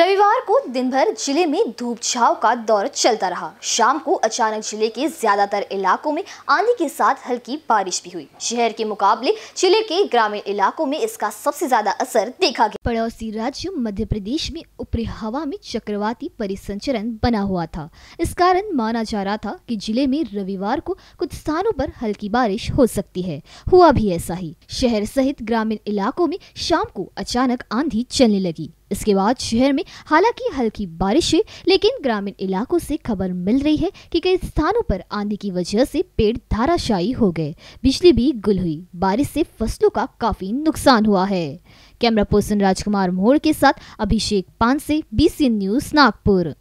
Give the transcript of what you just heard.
रविवार को दिन भर जिले में धूप छाव का दौर चलता रहा शाम को अचानक जिले के ज्यादातर इलाकों में आंधी के साथ हल्की बारिश भी हुई शहर के मुकाबले जिले के ग्रामीण इलाकों में इसका सबसे ज्यादा असर देखा गया पड़ोसी राज्य मध्य प्रदेश में ऊपरी हवा में चक्रवाती परिसंचरण बना हुआ था इस कारण माना जा रहा था की जिले में रविवार को कुछ स्थानों पर हल्की बारिश हो सकती है हुआ भी ऐसा ही शहर सहित ग्रामीण इलाकों में शाम को अचानक आंधी चलने लगी इसके बाद शहर में हालांकि हल्की बारिश हुई लेकिन ग्रामीण इलाकों से खबर मिल रही है कि कई स्थानों पर आंधी की वजह से पेड़ धाराशायी हो गए बिजली भी गुल हुई बारिश से फसलों का काफी नुकसान हुआ है कैमरा पर्सन राजकुमार मोड़ के साथ अभिषेक पान से बीसी न्यूज नागपुर